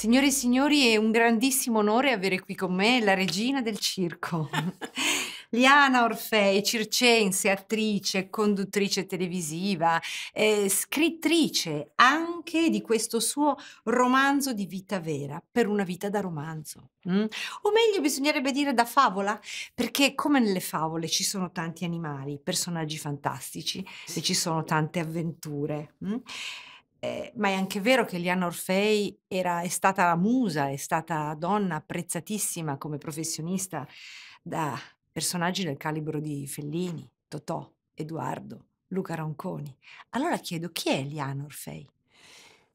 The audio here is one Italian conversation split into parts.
Signore e signori, è un grandissimo onore avere qui con me la regina del circo. Liana Orfei, circense, attrice, conduttrice televisiva, eh, scrittrice anche di questo suo romanzo di vita vera, per una vita da romanzo. Mm? O meglio bisognerebbe dire da favola, perché come nelle favole ci sono tanti animali, personaggi fantastici e ci sono tante avventure. Mm? Eh, ma è anche vero che Liana Orfei era, è stata la musa, è stata donna apprezzatissima come professionista da personaggi del calibro di Fellini, Totò, Edoardo, Luca Ronconi. Allora chiedo, chi è Liana Orfei?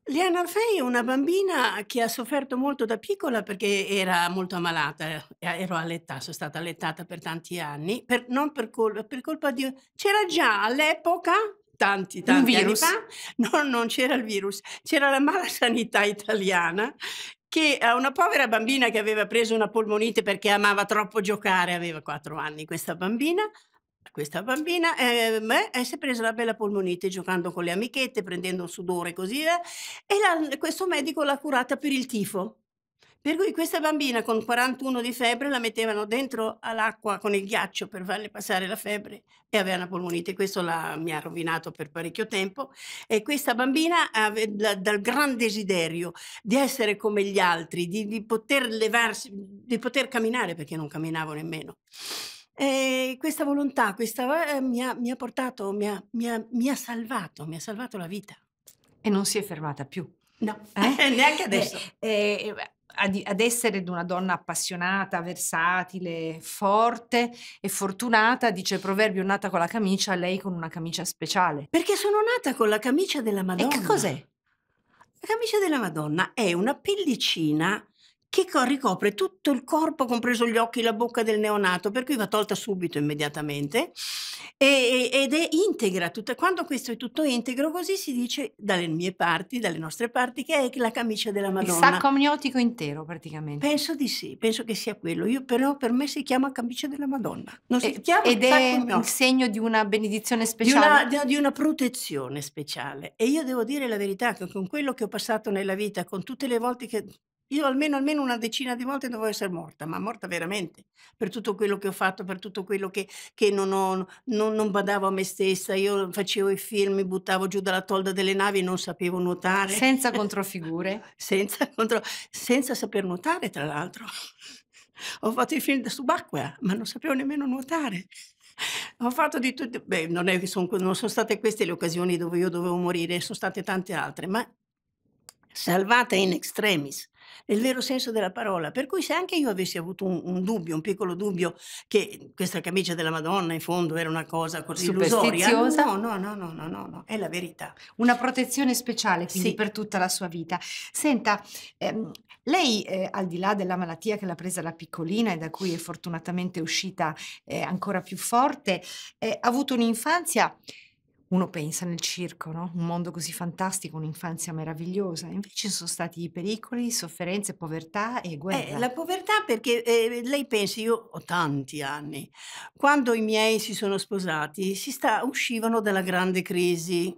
Liana Orfei è una bambina che ha sofferto molto da piccola perché era molto ammalata, eh, ero all'età, sono stata allettata per tanti anni, per, non per, col per colpa di... C'era già all'epoca tanti, tanti Un virus. anni fa, no, non c'era il virus, c'era la mala sanità italiana che a eh, una povera bambina che aveva preso una polmonite perché amava troppo giocare, aveva quattro anni questa bambina, questa bambina ehm, eh, eh, si è presa la bella polmonite giocando con le amichette, prendendo un sudore così, eh, e la, questo medico l'ha curata per il tifo. Per cui questa bambina con 41 di febbre la mettevano dentro all'acqua con il ghiaccio per farle passare la febbre e aveva una polmonite. Questo la, mi ha rovinato per parecchio tempo. E questa bambina aveva dal gran desiderio di essere come gli altri, di, di poter levarsi, di poter camminare perché non camminavo nemmeno. E questa volontà questa, eh, mi, ha, mi, ha, portato, mi ha, mi, ha, mi ha salvato, mi ha salvato la vita. E non si è fermata più. No, eh? neanche adesso. Eh, eh, ad, ad essere una donna appassionata, versatile, forte e fortunata, dice il proverbio, nata con la camicia, lei con una camicia speciale. Perché sono nata con la camicia della Madonna. E che cos'è? La camicia della Madonna è una pellicina che ricopre tutto il corpo, compreso gli occhi e la bocca del neonato, per cui va tolta subito, immediatamente, e, ed è integra. Tutta, quando questo è tutto integro, così si dice dalle mie parti, dalle nostre parti, che è la camicia della Madonna. Il sacco amniotico intero, praticamente. Penso di sì, penso che sia quello. Io, però per me si chiama camicia della Madonna. Non si e, chiama ed è un segno di una benedizione speciale. Di una, di una protezione speciale. E io devo dire la verità che con quello che ho passato nella vita, con tutte le volte che io almeno, almeno una decina di volte dovevo essere morta, ma morta veramente, per tutto quello che ho fatto, per tutto quello che, che non, ho, non, non, badavo a me stessa. Io facevo i film, mi buttavo giù dalla tolda delle navi e non sapevo nuotare. Senza controfigure? senza, contro, senza saper nuotare, tra l'altro. ho fatto i film da subacquea, ma non sapevo nemmeno nuotare. Ho fatto di tutto, beh, non, è che son, non sono state queste le occasioni dove io dovevo morire, sono state tante altre, ma salvata in extremis nel vero senso della parola. Per cui se anche io avessi avuto un, un dubbio, un piccolo dubbio, che questa camicia della Madonna in fondo era una cosa così illusoria, no, no, no, no, no, no, no, è la verità. Una protezione speciale quindi sì. per tutta la sua vita. Senta, ehm, lei eh, al di là della malattia che l'ha presa la piccolina e da cui è fortunatamente uscita eh, ancora più forte, eh, ha avuto un'infanzia uno pensa nel circo, no? un mondo così fantastico, un'infanzia meravigliosa, invece ci sono stati pericoli, sofferenze, povertà e eh, guerra. Eh, la povertà perché eh, lei pensa, io ho tanti anni, quando i miei si sono sposati si sta, uscivano dalla grande crisi,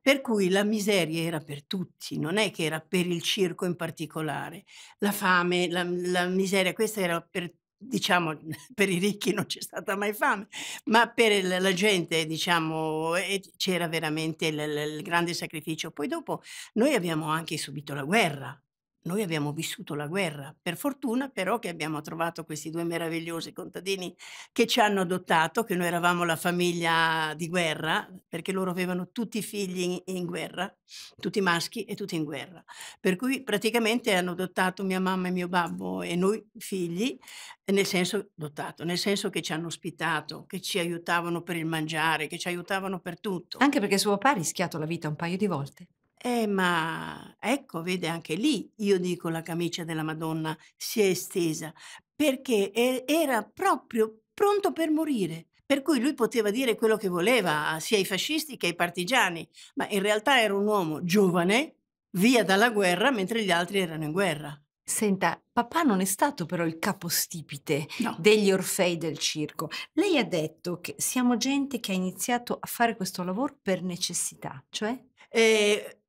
per cui la miseria era per tutti, non è che era per il circo in particolare, la fame, la, la miseria, questa era per diciamo, per i ricchi non c'è stata mai fame, ma per la gente, diciamo, c'era veramente il, il grande sacrificio. Poi dopo noi abbiamo anche subito la guerra, noi abbiamo vissuto la guerra, per fortuna però che abbiamo trovato questi due meravigliosi contadini che ci hanno adottato, che noi eravamo la famiglia di guerra, perché loro avevano tutti i figli in, guerra, tutti maschi e tutti in guerra. Per cui praticamente hanno adottato mia mamma e mio babbo e noi figli, nel senso, adottato, nel senso che ci hanno ospitato, che ci aiutavano per il mangiare, che ci aiutavano per tutto. Anche perché suo papà ha rischiato la vita un paio di volte. Eh, ma ecco, vede anche lì, io dico la camicia della Madonna si è estesa, perché era proprio pronto per morire. Per cui lui poteva dire quello che voleva, sia ai fascisti che ai partigiani, ma in realtà era un uomo giovane, via dalla guerra, mentre gli altri erano in guerra. Senta, papà non è stato però il capostipite No. degli orfei del circo. Lei ha detto che siamo gente che ha iniziato a fare questo lavoro per necessità, cioè? Eh,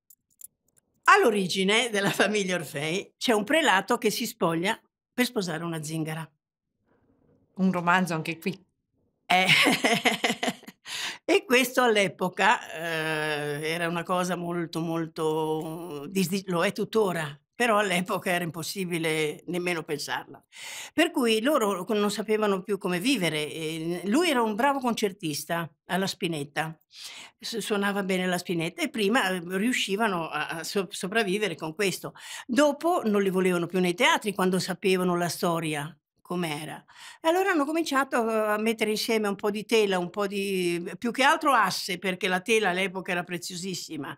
All'origine della famiglia Orfei c'è un prelato che si spoglia per sposare una zingara. Un romanzo anche qui. Eh. e questo all'epoca eh, era una cosa molto, molto... lo è tuttora però all'epoca era impossibile nemmeno pensarla. Per cui loro non sapevano più come vivere. Lui era un bravo concertista alla spinetta, suonava bene la spinetta e prima ehm, riuscivano a sopravvivere con questo. Dopo non li volevano più nei teatri quando sapevano la storia com'era. E allora hanno cominciato uhm, a mettere insieme un po' di tela, un po' di mhmm, più che altro asse, perché la tela all'epoca era preziosissima.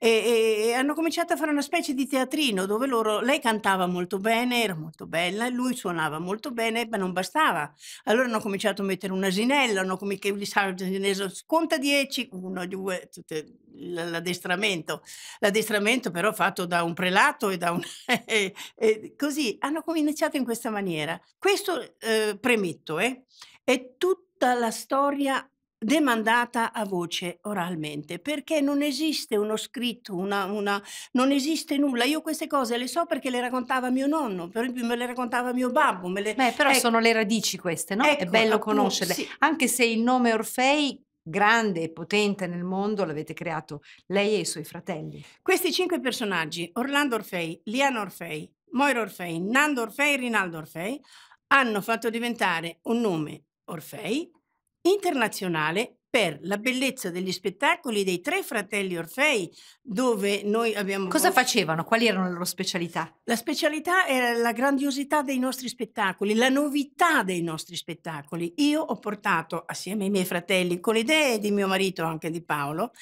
E, e, hanno cominciato a fare una specie di teatrino dove loro, lei cantava molto bene, era molto bella, lui suonava molto bene, ma non bastava. Allora hanno cominciato a mettere un asinello, hanno cominciato a dire, conta 10, 1, 2, tutte l'addestramento, l'addestramento però fatto da un prelato e da un... e, e così hanno cominciato in questa maniera. Questo eh, premetto, eh, è tutta la storia demandata a voce oralmente perché non esiste uno scritto una, una, non esiste nulla io queste cose le so perché le raccontava mio nonno per esempio me le raccontava mio babbo le... Beh, però ecco. sono le radici queste no? Ecco, è bello appunto, conoscerle sì. anche se il nome Orfei grande e potente nel mondo, l'avete creato lei e i suoi fratelli. Questi cinque personaggi, Orlando Orfei, Liana Orfei, Moira Orfei, Nando Orfei e Rinaldo Orfei, hanno fatto diventare un nome Orfei internazionale per la bellezza degli spettacoli dei tre fratelli Orfei, dove noi abbiamo... Cosa facevano? Quali erano le loro specialità? La specialità era la grandiosità dei nostri spettacoli, la novità dei nostri spettacoli. Io ho portato, assieme ai miei fratelli, con le idee di mio marito, anche di Paolo,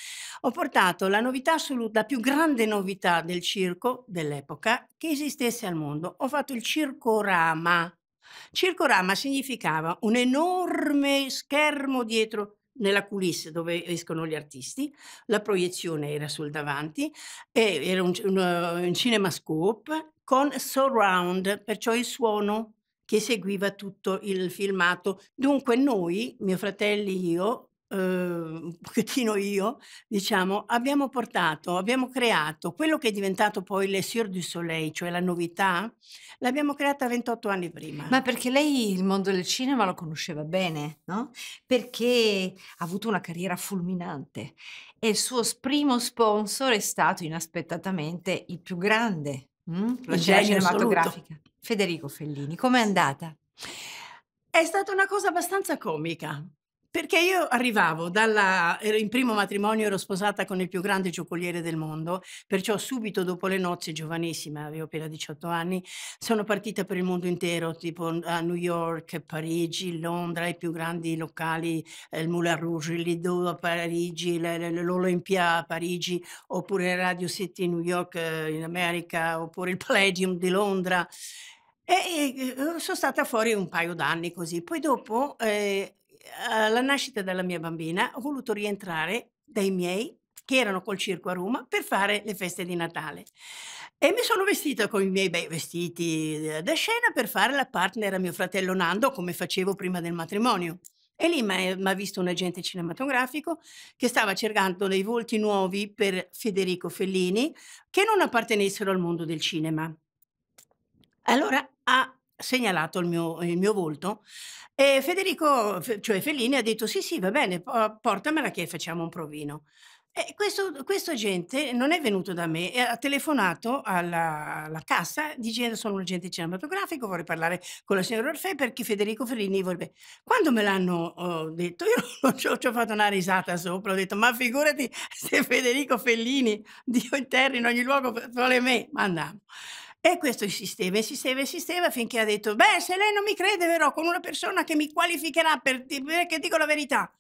ho portato la novità assoluta, la più grande novità del circo dell'epoca che esistesse al mondo. Ho fatto il circorama. Circorama significava un enorme schermo dietro nella coulisse dove escono gli artisti, la proiezione era sul davanti, era un, un, un eh, cinemascope con surround, perciò il suono che seguiva tutto il filmato. Dunque noi, mio fratello e io, Ehm, un pochettino io, diciamo, abbiamo portato, abbiamo creato quello che è diventato poi le Sir du Soleil, cioè la novità, l'abbiamo creata 28 anni prima. Ma perché lei il mondo del cinema lo conosceva bene, no? Perché ha avuto una carriera fulminante e il suo primo sponsor è stato inaspettatamente il più grande, hm? Mm, la cinematografica, assoluto. Federico Fellini. Com'è andata? È stata una cosa abbastanza comica, perché io arrivavo dalla, in primo matrimonio, ero sposata con il più grande giocoliere del mondo, perciò subito dopo le nozze, giovanissima, avevo appena 18 anni, sono partita per il mondo intero, tipo a New York, Parigi, Londra, i più grandi locali, eh, il Moulin Rouge, il Lido a Parigi, l'Olympia a Parigi, oppure Radio City New York eh, in America, oppure il Palladium di Londra. E, e, sono stata fuori un paio d'anni così. Poi dopo eh, alla uhm, nascita della mia bambina ho voluto rientrare dai miei che erano col circo a Roma per fare le feste di Natale. E mi sono vestita con i miei bei vestiti uhm, da scena per fare la partner a mio fratello Nando, come facevo prima del matrimonio. E lì mi ha eh, visto un agente cinematografico che stava cercando dei volti nuovi per Federico Fellini che non appartenessero al mondo del cinema. Allora ha segnalato il mio, il mio, volto e Federico, cioè Fellini, ha detto sì sì va bene, portamela che facciamo un provino. E questo, questo gente non è venuto da me, ha telefonato alla, alla cassa dicendo sono un agente cinematografico, vorrei parlare con la signora Orfei perché Federico Fellini vorrebbe... Quando me l'hanno oh, detto, io ci ho, fatto una risata sopra, ho detto ma figurati se Federico Fellini, Dio in terra, in ogni luogo, vuole me, ma andiamo. E questo insisteva, insisteva, insisteva finché ha detto, beh, se lei non mi crede verrò con una persona che mi qualificherà per dire che dico la verità.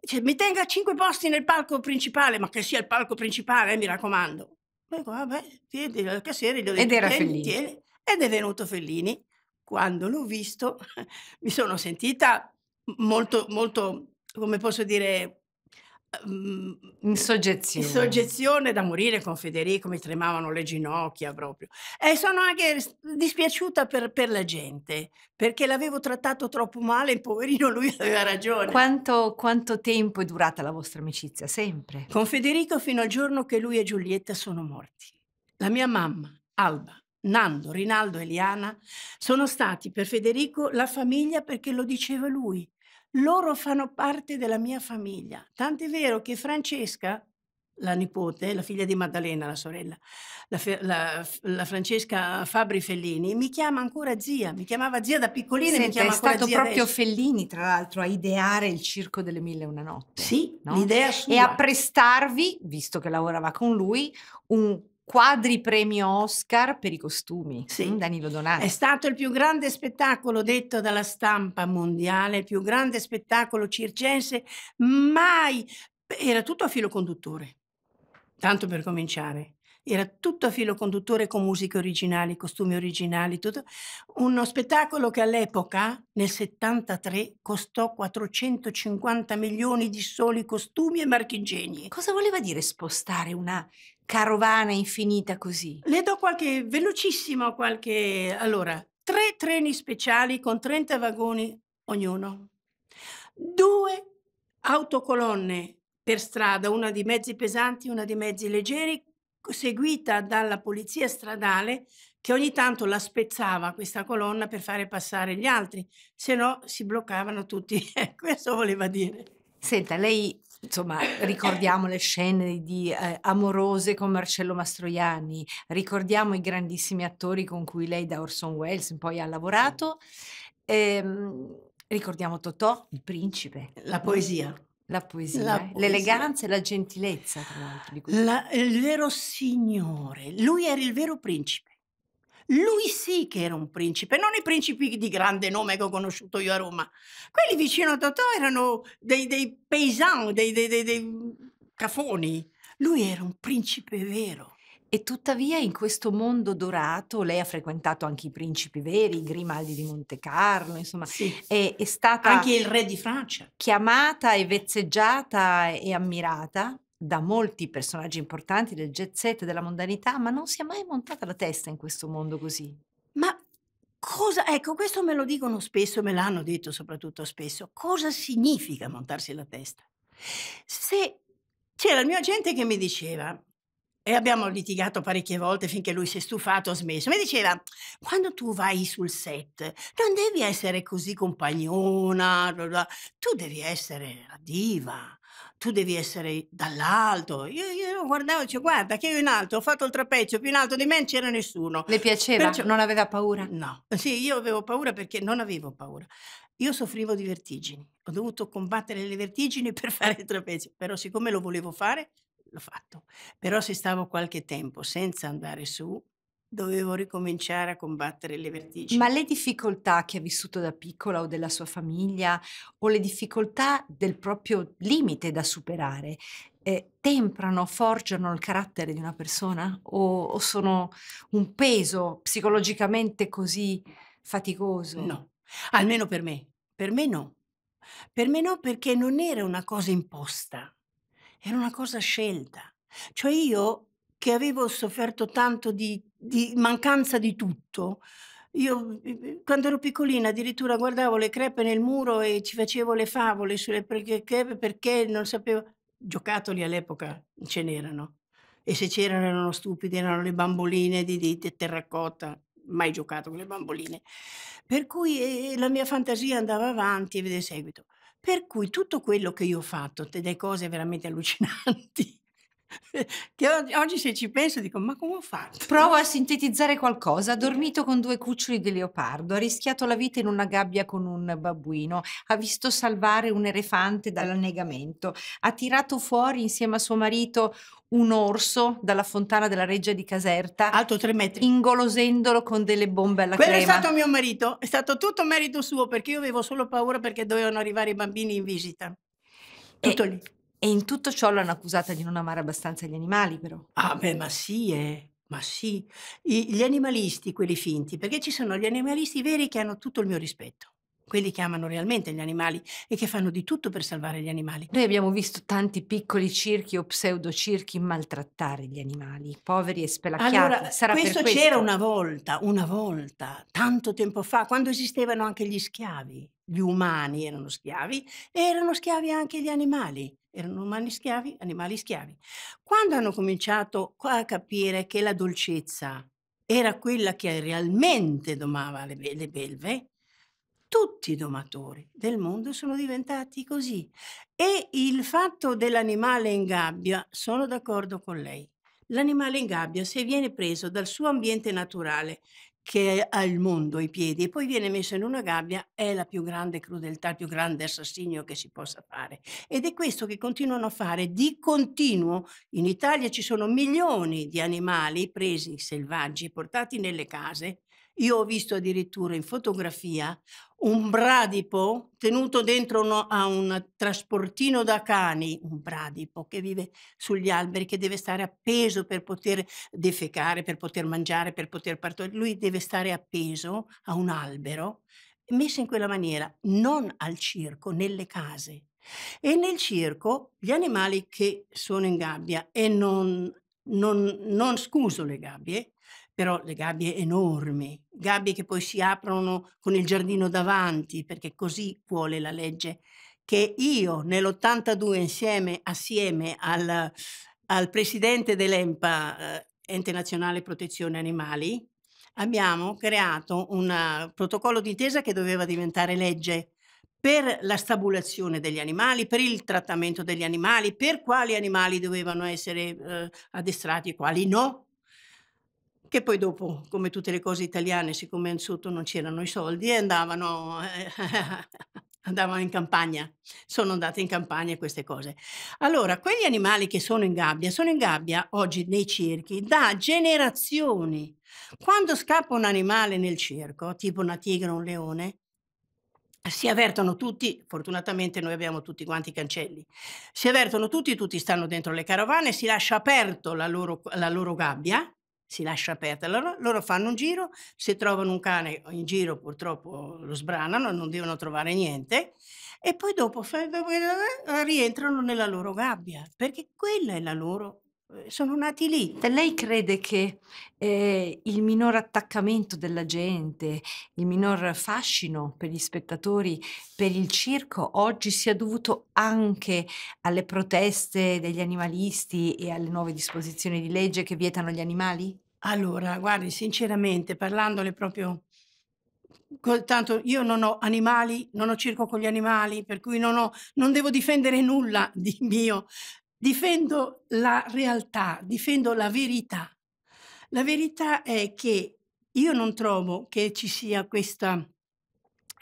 Cioè, mi tenga cinque posti nel palco principale, ma che sia il palco principale, eh, mi raccomando. Poi, vabbè, tieni la cassiera, gli ho detto, Ed era tieni, Fellini. Tieni. Ed è venuto Fellini. Quando l'ho visto mi sono sentita molto, molto, come posso dire, Mhmm, in soggezione. in soggezione da morire con Federico, mi tremavano le ginocchia proprio. E sono anche dispiaciuta per, per la gente, perché l'avevo trattato troppo male, poverino lui aveva ragione. Quanto, quanto tempo è durata la vostra amicizia? Sempre? Con Federico fino al giorno che lui e Giulietta sono morti. La mia mamma, Alba, Nando, Rinaldo e Liana sono stati per Federico la famiglia perché lo diceva lui loro fanno parte della mia famiglia. Tant'è vero che Francesca, la nipote, la figlia di Maddalena, la sorella, la, la, la Francesca Fabri Fellini, mi chiama ancora zia, mi chiamava zia da piccolina e mi chiama è stato proprio adesso. Fellini, tra l'altro, a ideare il circo delle mille e una notte. Sì, no? l'idea sua. E a prestarvi, visto che lavorava con lui, un quadri premio Oscar per i costumi. Sì. Mm, Danilo Donato. È stato il più grande spettacolo detto dalla stampa mondiale, il più grande spettacolo circense mai. Era tutto a filo conduttore. Tanto per cominciare era tutto a filo conduttore con musiche originali, costumi originali, tutto. Uno spettacolo che all'epoca, nel 73, costò 450 milioni di soli costumi e marchingegni. Cosa voleva dire spostare una carovana infinita così? Le do qualche, velocissimo, qualche... Allora, tre treni speciali con 30 vagoni ognuno, due autocolonne per strada, una di mezzi pesanti, una di mezzi leggeri, seguita dalla polizia stradale che ogni tanto la spezzava questa colonna per fare passare gli altri, se no si bloccavano tutti. Eh, questo voleva dire. Senta, lei insomma, ricordiamo le scene di eh, Amorose con Marcello Mastroianni, ricordiamo i grandissimi attori con cui lei da Orson Welles poi ha lavorato, ehm, ricordiamo Totò, il principe. La poesia. La poesia, la eh. poesia. l'eleganza e la gentilezza, tra l'altro. Di La, il vero signore, lui era il vero principe. Lui sì che era un principe, non i principi di grande nome che ho conosciuto io a Roma. Quelli vicino a Totò erano dei, dei paesans, dei, dei, dei, dei cafoni. Lui era un principe vero. E tuttavia in questo mondo dorato lei ha frequentato anche i principi veri, i Grimaldi di Monte Carlo, insomma, sì. è, è, stata anche il re di Francia. Chiamata e vezzeggiata e ammirata da molti personaggi importanti del jet set della mondanità, ma non si è mai montata la testa in questo mondo così. Ma cosa, ecco, questo me lo dicono spesso, me l'hanno detto soprattutto spesso. Cosa significa montarsi la testa? Se c'era il mio agente che mi diceva e abbiamo litigato parecchie volte finché lui si è stufato, ha smesso. Mi diceva, quando tu vai sul set, non devi essere così compagnona, tu devi essere la diva, tu devi essere dall'alto. Io, io lo guardavo e dicevo, guarda che io in alto ho fatto il trapezio, più in alto di me non c'era nessuno. Le piaceva? Perciò... Non aveva paura? No, sì, io avevo paura perché non avevo paura. Io soffrivo di vertigini, ho dovuto combattere le vertigini per fare il trapezio, però siccome lo volevo fare l'ho fatto. Però se stavo qualche tempo senza andare su, dovevo ricominciare a combattere le vertigini. Ma le difficoltà che ha vissuto da piccola o della sua famiglia o le difficoltà del proprio limite da superare eh, temprano, forgiano il carattere di una persona o, o sono un peso psicologicamente così faticoso? No, almeno per me. Per me no. Per me no perché non era una cosa imposta era una cosa scelta. Cioè io che avevo sofferto tanto di, di mancanza di tutto, io mhmm, mhmm, quando ero piccolina addirittura guardavo le crepe nel muro e ci facevo le favole sulle crepe perché non sapevo. Giocattoli all'epoca ce n'erano e se c'erano erano stupidi, erano le bamboline di, di terracotta, mai giocato con le bamboline. Per cui eh, la mia fantasia andava avanti e vede seguito. Per cui tutto quello che io ho fatto, delle cose veramente allucinanti, che oggi se ci penso dico ma come ho fatto? Provo a sintetizzare qualcosa, ha dormito con due cuccioli di leopardo, ha rischiato la vita in una gabbia con un babbuino, ha visto salvare un elefante dall'annegamento, ha tirato fuori insieme a suo marito un orso dalla fontana della reggia di Caserta. Alto tre metri. Ingolosendolo con delle bombe alla Quello crema. è stato mio marito, è stato tutto merito suo perché io avevo solo paura perché dovevano arrivare i bambini in visita. Tutto e lì. E in tutto ciò l'hanno accusata di non amare abbastanza gli animali, però. Ah, beh, ma sì, eh. Ma sì, I, gli animalisti, quelli finti, perché ci sono gli animalisti veri che hanno tutto il mio rispetto quelli che amano realmente gli animali e che fanno di tutto per salvare gli animali. Noi abbiamo visto tanti piccoli circhi o pseudocirchi maltrattare gli animali, poveri e spelacchiati. Allora, Sarà questo, questo c'era una volta, una volta, tanto tempo fa, quando esistevano anche gli schiavi. Gli umani erano schiavi e erano schiavi anche gli animali erano umani schiavi, animali schiavi. Quando hanno cominciato a capire che la dolcezza era quella che realmente domava le, le belve, tutti i domatori del mondo sono diventati così. E il fatto dell'animale in gabbia, sono d'accordo con lei. L'animale in gabbia, se viene preso dal suo ambiente naturale, che ha il mondo ai piedi e poi viene messo in una gabbia è la più grande crudeltà, il più grande assassinio che si possa fare. Ed è questo che continuano a fare di continuo. In Italia ci sono milioni di animali presi selvaggi, portati nelle case. Io ho visto addirittura in fotografia un bradipo tenuto dentro uno, a un trasportino da cani, un bradipo che vive sugli alberi, che deve stare appeso per poter defecare, per poter mangiare, per poter partorire. Lui deve stare appeso a un albero, messo in quella maniera, non al circo, nelle case. E nel circo gli animali che sono in gabbia e non, non, non scuso le gabbie, però le gabbie enormi, gabbie che poi si aprono con il giardino davanti, perché così vuole la legge, che io nell'82 insieme, assieme al, al presidente dell'EMPA, eh, Ente Nazionale Protezione Animali, abbiamo creato un protocollo d'intesa che doveva diventare legge per la stabulazione degli animali, per il trattamento degli animali, per quali animali dovevano essere eh, addestrati e quali no, che poi dopo, come tutte le cose italiane, siccome in sotto non c'erano i soldi, andavano, eh, andavano in campagna, sono andate in campagna queste cose. Allora, quegli animali che sono in gabbia, sono in gabbia oggi nei circhi da generazioni. Quando scappa un animale nel circo, tipo una tigre o un leone, si avvertono tutti, fortunatamente noi abbiamo tutti quanti i cancelli, si avvertono tutti, tutti stanno dentro le carovane, si lascia aperto la loro, la loro gabbia si lascia aperta. Allora loro fanno un giro, se trovano un cane in giro purtroppo lo sbranano, non devono trovare niente e poi dopo rientrano nella loro gabbia, perché quella è la loro Uhm, sono nati lì. Lei crede che eh, il minor attaccamento della gente, il minor fascino per gli spettatori, per il circo, oggi sia dovuto anche alle proteste degli animalisti e alle nuove disposizioni di legge che vietano gli animali? Allora, guardi, sinceramente, parlandole proprio... Tanto io non ho animali, non ho circo con gli animali, per cui non, ho, non devo difendere nulla di mio Difendo la realtà, difendo la verità. La verità è che io non trovo che ci sia questa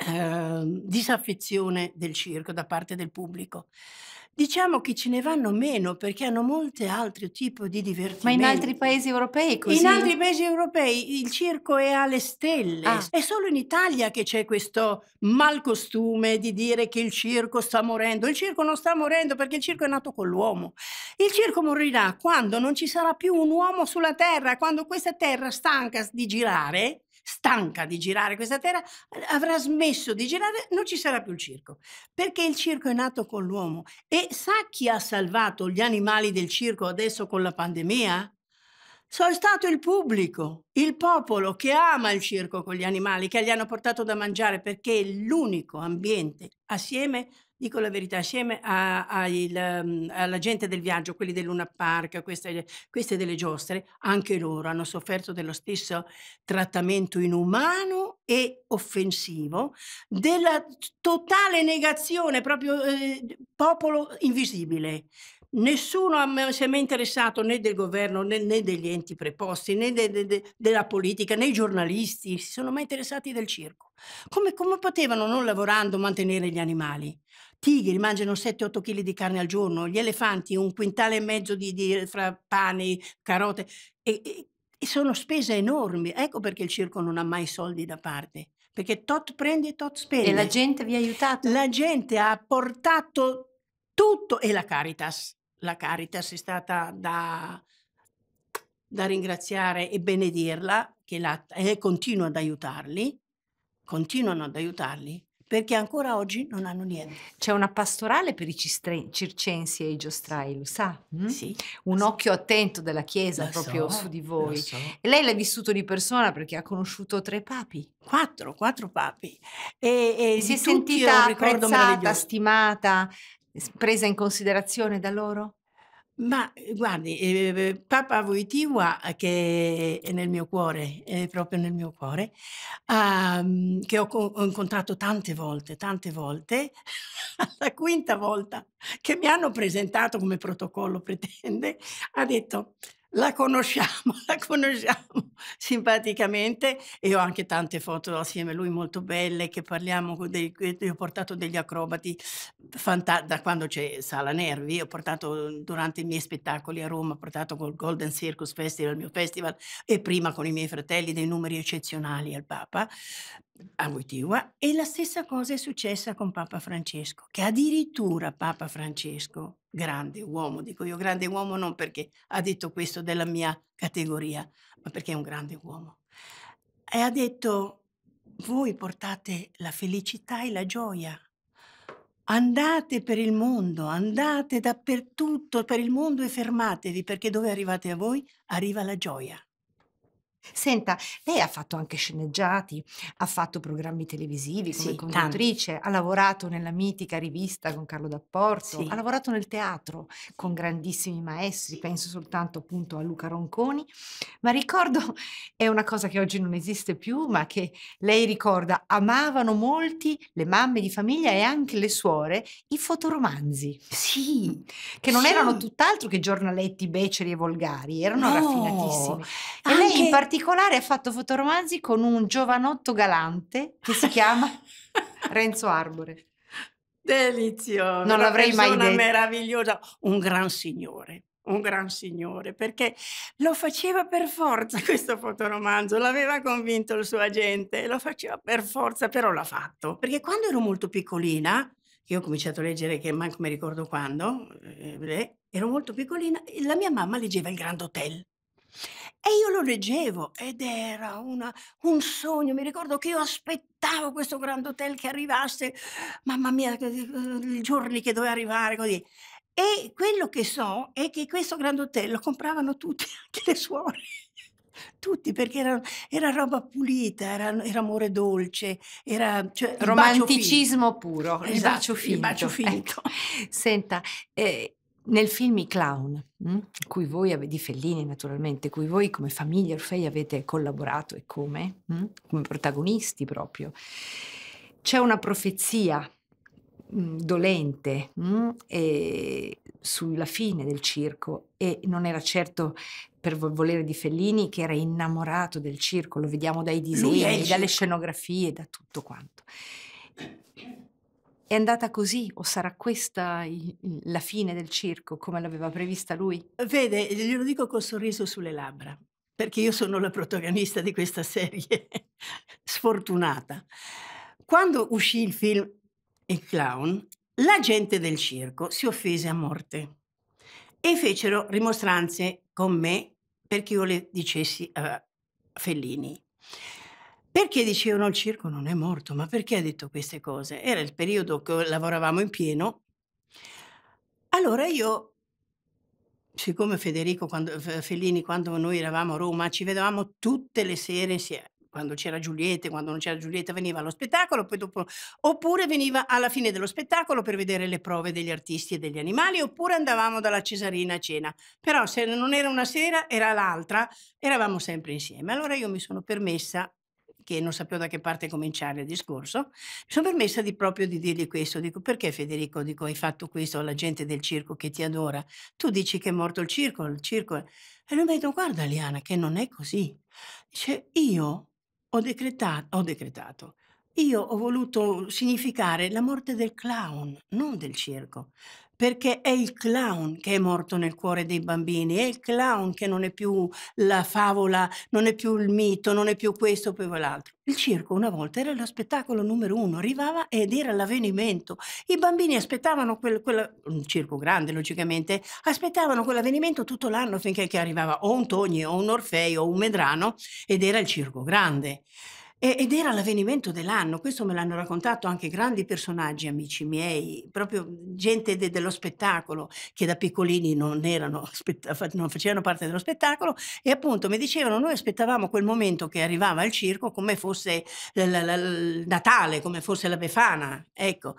eh, disaffezione del circo da parte del pubblico. Diciamo che ce ne vanno meno perché hanno molti altri tipi di divertimenti. Ma in altri paesi europei così? In altri paesi europei il circo è alle stelle. Ah. È solo in Italia che c'è questo malcostume di dire che il circo sta morendo. Il circo non sta morendo perché il circo è nato con l'uomo. Il circo morirà quando non ci sarà più un uomo sulla terra, quando questa terra stanca di girare stanca di girare questa terra, avrà smesso di girare, non ci sarà più il circo, perché il circo è nato con l'uomo. E sa chi ha salvato gli animali del circo adesso con la pandemia? Sono stato il pubblico, il popolo che ama il circo con gli animali, che gli hanno portato da mangiare perché è l'unico ambiente, assieme dico la verità, insieme a, a il, mm, alla gente del viaggio, quelli del Luna Park, queste, queste delle giostre, anche loro hanno sofferto dello stesso trattamento inumano e offensivo, della totale negazione, proprio eh, popolo invisibile. Nessuno si è mai interessato né del governo né, né degli enti preposti né de, de, de, della politica né i giornalisti si sono mai interessati del circo. Come, come potevano, non lavorando, mantenere gli animali? tigri mangiano 7-8 kg di carne al giorno, gli elefanti un quintale e mezzo di, di fra pane, carote, e, e, e sono spese enormi. Ecco perché il circo non ha mai soldi da parte perché tot prendi e tot spendi. E la gente vi ha aiutato? La gente ha portato tutto e la Caritas. La Caritas è stata da, da ringraziare e benedirla, che la, eh, continua ad aiutarli, continuano ad aiutarli perché ancora oggi non hanno niente. C'è una pastorale per i circensi e i giostrai, lo sa? Mm? Sì. Un sì. occhio attento della Chiesa lo proprio so, su di voi. So. E lei l'ha vissuto di persona perché ha conosciuto tre papi. Quattro, quattro papi. E, e si è sentita apprezzata, stimata, presa in considerazione da loro? Ma eh, guardi, eh, eh, eh, Papa Wojtyła, che è nel mio cuore, è proprio nel mio cuore, um, che ho, ho, incontrato tante volte, tante volte, la quinta volta che mi hanno presentato come protocollo pretende, ha detto la conosciamo, la conosciamo simpaticamente e ho anche tante foto assieme a lui molto belle che parliamo, dei, eh, ho portato degli acrobati fanta- da quando c'è Sala Nervi, ho portato durante i miei spettacoli a Roma, ho portato col Golden Circus Festival, il mio festival, e prima con i miei fratelli dei numeri eccezionali al Papa, a Wojtyła e la stessa cosa è successa con Papa Francesco, che addirittura Papa Francesco, grande uomo, dico io grande uomo non perché ha detto questo della mia categoria, ma perché è un grande uomo, e ha detto voi portate la felicità e la gioia. Andate per il mondo, andate dappertutto per il mondo e fermatevi perché dove arrivate a voi arriva la gioia. Senta, lei ha fatto anche sceneggiati, ha fatto programmi televisivi come sì, conduttrice, tanti. ha lavorato nella mitica rivista con Carlo D'Apporto, sì. ha lavorato nel teatro con grandissimi maestri, penso soltanto appunto a Luca Ronconi, ma ricordo, è una cosa che oggi non esiste più, ma che lei ricorda, amavano molti le mamme di famiglia e anche le suore i fotoromanzi. Sì. Che non sì. erano tutt'altro che giornaletti beceri e volgari, erano no, raffinatissimi. E lei in particolare particolare ha fatto fotoromanzi con un giovanotto galante che si chiama Renzo Arbore. Delizioso. Non l'avrei mai detto. Una meravigliosa, un gran signore un gran signore, perché lo faceva per forza questo fotoromanzo, l'aveva convinto il suo agente, lo faceva per forza, però l'ha fatto. Perché quando ero molto piccolina, che ho cominciato a leggere, che manco mi ricordo quando, eh, ero molto piccolina, la mia mamma leggeva il Grand Hotel. E io lo leggevo ed era una, un sogno, mi ricordo che io aspettavo questo Grand Hotel che arrivasse, mamma mia, eh, i giorni che doveva arrivare, così. E quello che so è che questo Grand Hotel lo compravano tutti, anche le suore tutti perché era, era roba pulita, era, era, amore dolce, era cioè, romanticismo puro, esatto, il bacio finto. Il bacio ecco. finto. Ecco. Senta, eh, nel film I clown, mh, mm, cui voi di Fellini naturalmente, cui voi come famiglia Orfei avete collaborato e come, mh, mm, come protagonisti proprio, c'è una profezia mh, mm, dolente sulla fine del circo e non era certo per volere di Fellini che era innamorato del circo, lo vediamo dai disegni, dalle scenografie, da tutto quanto. È andata così o sarà questa la fine del circo come l'aveva prevista lui? Vede, glielo dico col sorriso sulle labbra, perché io sono la protagonista di questa serie sfortunata. Quando uscì il film Il clown, la gente del circo si offese a morte e fecero rimostranze con me perché io le dicessi a Fellini. Perché dicevano il circo non è morto? Ma perché ha detto queste cose? Era il periodo che lavoravamo in pieno. Allora io, siccome Federico quando, Fellini, quando noi eravamo a Roma, ci vedevamo tutte le sere insieme. Quando c'era Giulietta, quando non c'era Giulietta veniva allo spettacolo, poi dopo, oppure veniva alla fine dello spettacolo per vedere le prove degli artisti e degli animali, oppure andavamo dalla Cesarina a cena. Però se non era una sera, era l'altra, eravamo sempre insieme. Allora io mi sono permessa che non sapevo da che parte cominciare il discorso, mi sono permessa di proprio di dirgli questo. Dico, perché Federico, dico, hai fatto questo alla gente del circo che ti adora? Tu dici che è morto il circo, il circo... E lui mi ha detto, guarda Liana, che non è così. Dice, io ho decretato, ho decretato, io ho voluto significare la morte del clown, non del circo perché è il clown che è morto nel cuore dei bambini, è il clown che non è più la favola, non è più il mito, non è più questo, poi quell'altro. Il circo una volta era lo spettacolo numero uno, arrivava ed era l'avvenimento. I bambini aspettavano quel, quella, un circo grande logicamente, aspettavano quell'avvenimento tutto l'anno finché arrivava o un Togni o un Orfeo o un Medrano ed era il circo grande. Ed era l'avvenimento dell'anno, questo me l'hanno raccontato anche grandi personaggi, amici miei, proprio gente de- dello spettacolo che da piccolini non, erano, non facevano parte dello spettacolo e appunto mi dicevano noi aspettavamo quel momento che arrivava il circo come fosse il Natale, come fosse la Befana, ecco.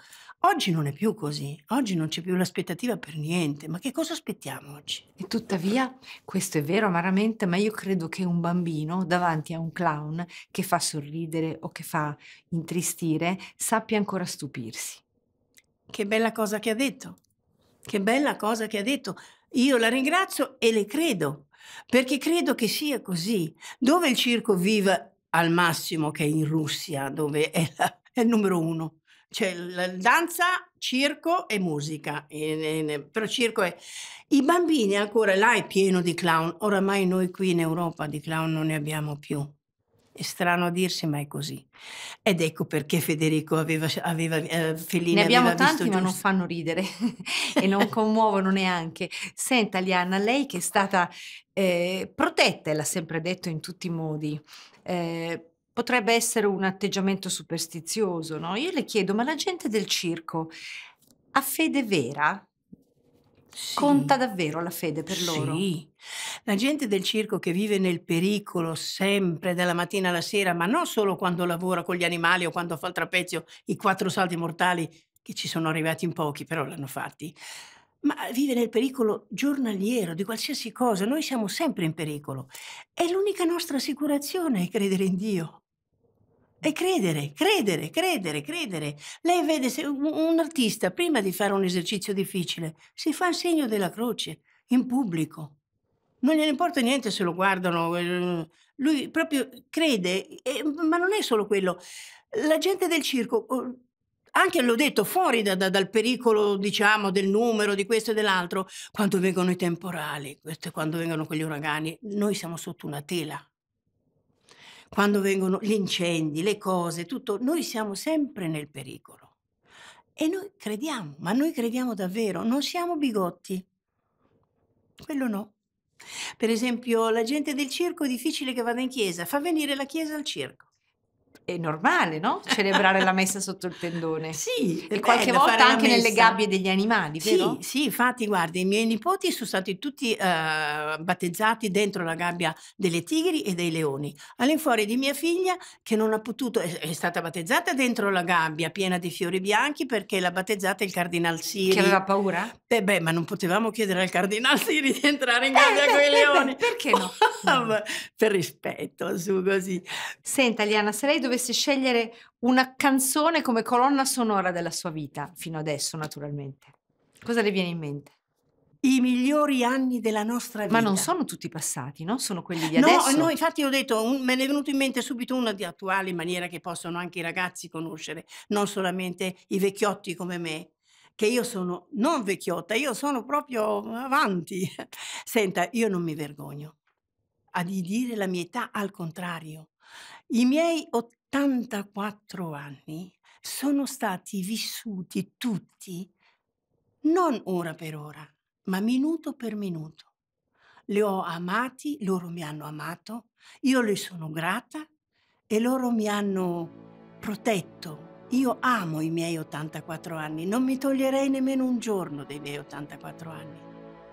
Oggi non è più così, oggi non c'è più l'aspettativa per niente, ma che cosa aspettiamo oggi? E tuttavia, questo è vero amaramente, ma io credo che un bambino davanti a un clown che fa sorridere o che fa intristire sappia ancora stupirsi. Che bella cosa che ha detto, che bella cosa che ha detto. Io la ringrazio e le credo, perché credo che sia così. Dove il circo viva al massimo che è in Russia, dove è, la, è il numero uno cioè danza, circo e musica, e, e, però circo è... I bambini ancora, là è pieno di clown, oramai noi qui in Europa di clown non ne abbiamo più. È strano a dirsi, ma è così. Ed ecco perché Federico aveva, aveva eh, Fellini. Ne abbiamo tanti, ma non fanno ridere e non commuovono neanche. Senta, Liana, lei che è stata eh, protetta, l'ha sempre detto in tutti i modi, eh, potrebbe essere un atteggiamento superstizioso, no? Io le chiedo, ma la gente del circo ha fede vera? Sì. Conta davvero la fede per loro? Sì. La gente del circo che vive nel pericolo sempre, dalla mattina alla sera, ma non solo quando lavora con gli animali o quando fa il trapezio, i quattro salti mortali, che ci sono arrivati in pochi, però l'hanno fatti, ma vive nel pericolo giornaliero di qualsiasi cosa. Noi siamo sempre in pericolo. È l'unica nostra assicurazione credere in Dio. E credere, credere, credere, credere. Lei vede se un, artista, prima di fare un esercizio difficile, si fa il segno della croce in pubblico. Non gliene importa niente se lo guardano. Eh, lui proprio crede, ma non è solo quello. La gente del circo, oh, anche l'ho detto, fuori da, da, dal pericolo, diciamo, del numero, di questo e dell'altro, quando vengono i temporali, quando vengono quegli uragani, noi siamo sotto una tela quando vengono gli incendi, le cose, tutto, noi siamo sempre nel pericolo. E noi crediamo, ma noi crediamo davvero, non siamo bigotti. Quello no. Per esempio, la gente del circo è difficile che vada in chiesa, fa venire la chiesa al circo è normale, no? Celebrare la messa sotto il tendone. Sì, e qualche volta anche nelle gabbie degli animali, sì, vero? Sì, infatti, guarda, i miei nipoti sono stati tutti eh, battezzati dentro la gabbia delle tigri e dei leoni. All'infuori di mia figlia, che non ha potuto, è, è, stata battezzata dentro la gabbia piena di fiori bianchi perché l'ha battezzata il Cardinal Siri. Che aveva paura? Beh, beh, ma non potevamo chiedere al Cardinal Siri di entrare in eh, gabbia eh, con i leoni. Beh, perché no? no? per rispetto, su così. Senta, Liana, sarei dove dovesse scegliere una canzone come colonna sonora della sua vita, fino adesso naturalmente, cosa le viene in mente? I migliori anni della nostra vita. Ma non sono tutti passati, no? Sono quelli di adesso. No, no infatti ho detto, un, me ne è venuto in mente subito una di attuale, in maniera che possono anche i ragazzi conoscere, non solamente i vecchiotti come me, che io sono non vecchiotta, io sono proprio avanti. Senta, io non mi vergogno a di dire la mia età, al contrario. I miei 84 anni sono stati vissuti tutti, non ora per ora, ma minuto per minuto. Le ho amati, loro mi hanno amato, io le sono grata e loro mi hanno protetto. Io amo i miei 84 anni, non mi toglierei nemmeno un giorno dei miei 84 anni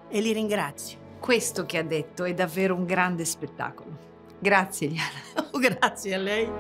e li ringrazio. Questo che ha detto è davvero un grande spettacolo. Grazie Liana. Oh, grazie a lei.